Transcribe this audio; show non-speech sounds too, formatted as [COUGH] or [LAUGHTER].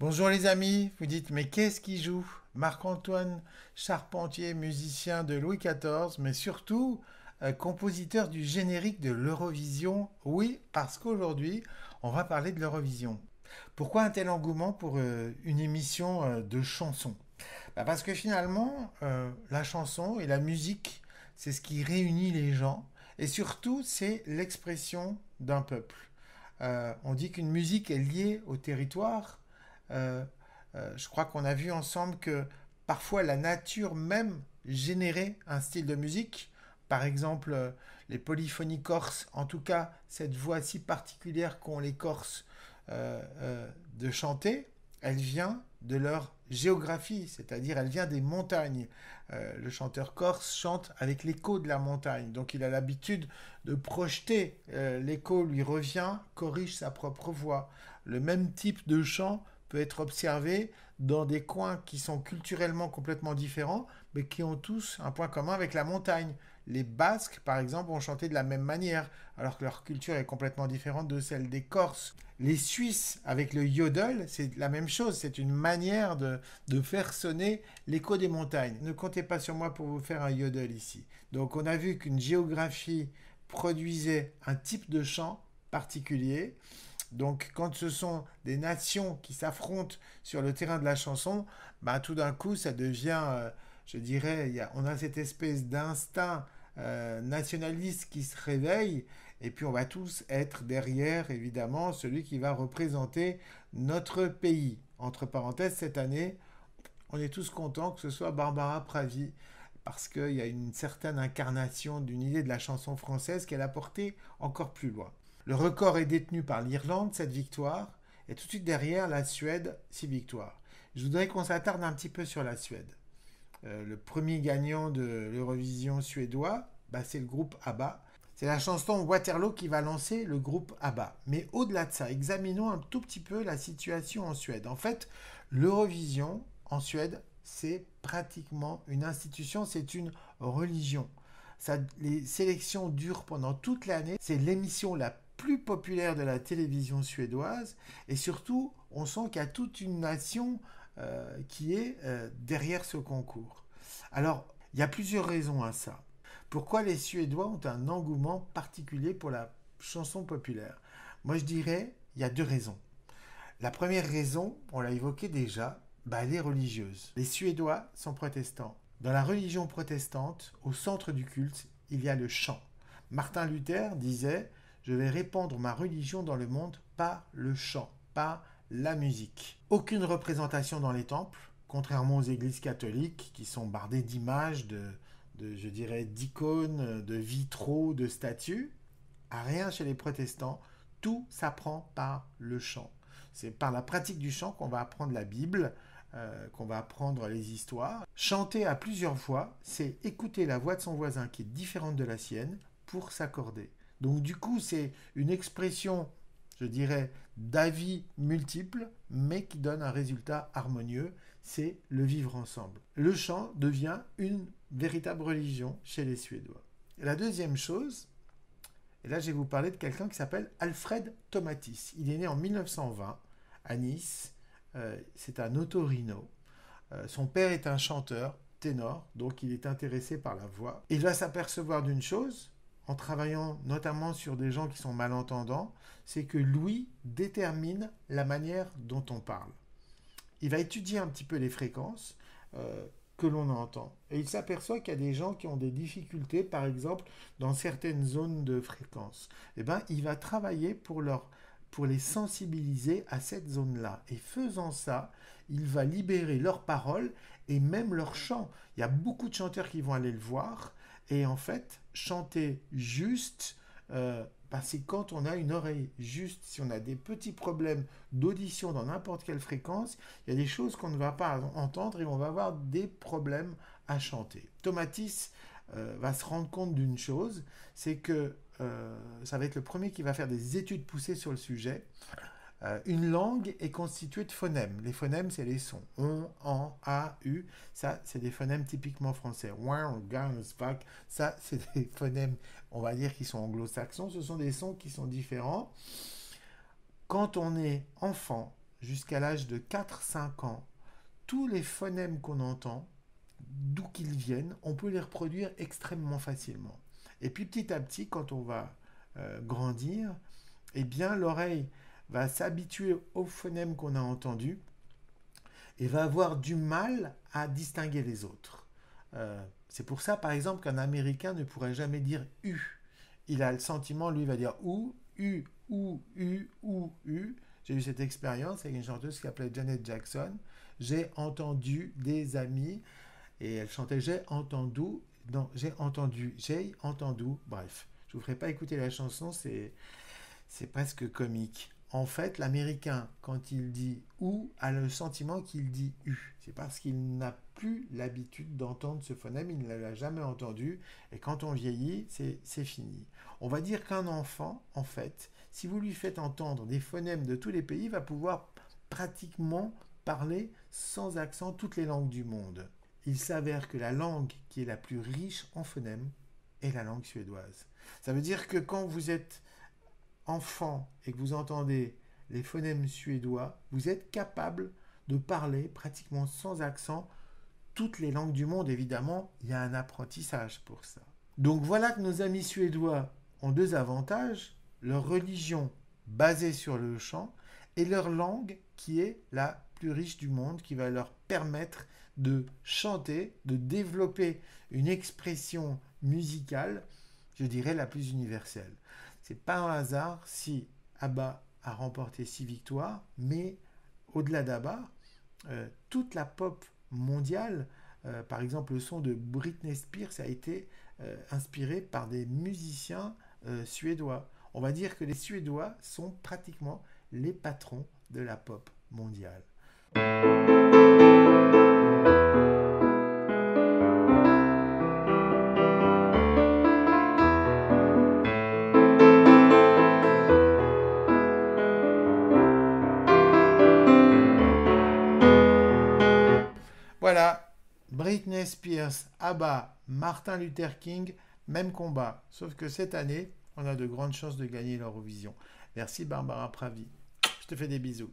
Bonjour les amis, vous dites mais qu'est-ce qui joue Marc-Antoine Charpentier, musicien de Louis XIV, mais surtout euh, compositeur du générique de l'Eurovision. Oui, parce qu'aujourd'hui, on va parler de l'Eurovision. Pourquoi un tel engouement pour euh, une émission euh, de chansons bah, Parce que finalement, la chanson et la musique, c'est ce qui réunit les gens, et surtout, c'est l'expression d'un peuple. on dit qu'une musique est liée au territoire, euh, euh, je crois qu'on a vu ensemble que parfois la nature même générait un style de musique. Par exemple, euh, les polyphonies corses, en tout cas cette voix si particulière qu'ont les Corses de chanter, elle vient de leur géographie, c'est-à-dire elle vient des montagnes. le chanteur corse chante avec l'écho de la montagne, donc il a l'habitude de projeter, l'écho lui revient, corrige sa propre voix. Le même type de chant peut être observé dans des coins qui sont culturellement complètement différents, mais qui ont tous un point commun avec la montagne. Les Basques, par exemple, ont chanté de la même manière, alors que leur culture est complètement différente de celle des Corses. Les Suisses, avec le yodel, c'est la même chose, c'est une manière de, de faire sonner l'écho des montagnes. Ne comptez pas sur moi pour vous faire un yodel ici. Donc on a vu qu'une géographie produisait un type de chant particulier donc quand ce sont des nations qui s'affrontent sur le terrain de la chanson, bah, tout d'un coup ça devient, euh, je dirais, on a cette espèce d'instinct euh, nationaliste qui se réveille et puis on va tous être derrière évidemment celui qui va représenter notre pays. Entre parenthèses, cette année, on est tous contents que ce soit Barbara Pravi parce qu'il y a une certaine incarnation d'une idée de la chanson française qu'elle a portée encore plus loin. Le record est détenu par l'Irlande, cette victoire. et tout de suite derrière la Suède, 6 victoires. Je voudrais qu'on s'attarde un petit peu sur la Suède. Euh, le premier gagnant de l'Eurovision suédois, bah, c'est le groupe ABBA. C'est la chanson Waterloo qui va lancer le groupe ABBA. Mais au-delà de ça, examinons un tout petit peu la situation en Suède. En fait, l'Eurovision en Suède, c'est pratiquement une institution, c'est une religion. les sélections durent pendant toute l'année. C'est l'émission la plus populaire de la télévision suédoise, et surtout, on sent qu'il y a toute une nation euh, qui est euh, derrière ce concours. Alors, il y a plusieurs raisons à ça. Pourquoi les Suédois ont un engouement particulier pour la chanson populaire Moi, je dirais, il y a deux raisons. La première raison, on l'a évoqué déjà, bah, elle est religieuse. Les Suédois sont protestants. Dans la religion protestante, au centre du culte, il y a le chant. Martin Luther disait je vais répandre ma religion dans le monde par le chant, par la musique. Aucune représentation dans les temples, contrairement aux églises catholiques qui sont bardées d'images, de, je dirais, d'icônes, de vitraux, de statues. À rien chez les protestants, tout s'apprend par le chant. C'est par la pratique du chant qu'on va apprendre la Bible, euh, qu'on va apprendre les histoires. Chanter à plusieurs fois, c'est écouter la voix de son voisin qui est différente de la sienne pour s'accorder. Donc du coup, c'est une expression, je dirais, d'avis multiples, mais qui donne un résultat harmonieux, c'est le vivre ensemble. Le chant devient une véritable religion chez les Suédois. la deuxième chose, et là je vais vous parler de quelqu'un qui s'appelle Alfred Tomatis. Il est né en 1920 à Nice, euh, c'est un otorino. Euh, son père est un chanteur, ténor, donc il est intéressé par la voix. Il va s'apercevoir d'une chose, en travaillant notamment sur des gens qui sont malentendants, c'est que lui détermine la manière dont on parle. Il va étudier un petit peu les fréquences euh, que l'on entend. Et il s'aperçoit qu'il y a des gens qui ont des difficultés, par exemple, dans certaines zones de fréquence. Eh bien, il va travailler pour, leur, pour les sensibiliser à cette zone-là. Et faisant ça, il va libérer leurs paroles et même leur chant. Il y a beaucoup de chanteurs qui vont aller le voir et en fait, chanter juste, euh, parce que c'est quand on a une oreille juste. Si on a des petits problèmes d'audition dans n'importe quelle fréquence, il y a des choses qu'on ne va pas entendre et on va avoir des problèmes à chanter. Tomatis euh, va se rendre compte d'une chose, c'est que euh, ça va être le premier qui va faire des études poussées sur le sujet. Euh, une langue est constituée de phonèmes. Les phonèmes, c'est les sons. On, en, a, u. Ça, c'est des phonèmes typiquement français. Ça, [LAUGHS] c'est des phonèmes, on va dire, qui sont anglo-saxons. Ce sont des sons qui sont différents. Quand on est enfant, jusqu'à l'âge de 4-5 ans, tous les phonèmes qu'on entend, d'où qu'ils viennent, on peut les reproduire extrêmement facilement. Et puis petit à petit, quand on va euh, grandir, eh bien l'oreille va s'habituer au phonème qu'on a entendu et va avoir du mal à distinguer les autres. Euh, c'est pour ça, par exemple, qu'un Américain ne pourrait jamais dire U. Il a le sentiment, lui, va dire ou, U, ou, U, ou, U. J'ai eu cette expérience avec une chanteuse qui s'appelait Janet Jackson. J'ai entendu des amis et elle chantait J'ai entendu, j'ai entendu, j'ai entendu. Bref, je ne vous ferai pas écouter la chanson, c'est presque comique en fait, l'américain, quand il dit ou, a le sentiment qu'il dit u. C'est parce qu'il n'a plus l'habitude d'entendre ce phonème, il ne l'a jamais entendu, et quand on vieillit, c'est fini. On va dire qu'un enfant, en fait, si vous lui faites entendre des phonèmes de tous les pays, va pouvoir pratiquement parler sans accent toutes les langues du monde. Il s'avère que la langue qui est la plus riche en phonèmes est la langue suédoise. Ça veut dire que quand vous êtes enfant et que vous entendez les phonèmes suédois, vous êtes capable de parler pratiquement sans accent toutes les langues du monde. Évidemment, il y a un apprentissage pour ça. Donc voilà que nos amis suédois ont deux avantages, leur religion basée sur le chant et leur langue qui est la plus riche du monde, qui va leur permettre de chanter, de développer une expression musicale, je dirais, la plus universelle. C'est pas un hasard si Abba a remporté six victoires, mais au-delà d'Abba, euh, toute la pop mondiale, euh, par exemple le son de Britney Spears a été euh, inspiré par des musiciens suédois. On va dire que les Suédois sont pratiquement les patrons de la pop mondiale. Britney Abba, Martin Luther King, même combat. Sauf que cette année, on a de grandes chances de gagner l'Eurovision. Merci Barbara Pravi. Je te fais des bisous.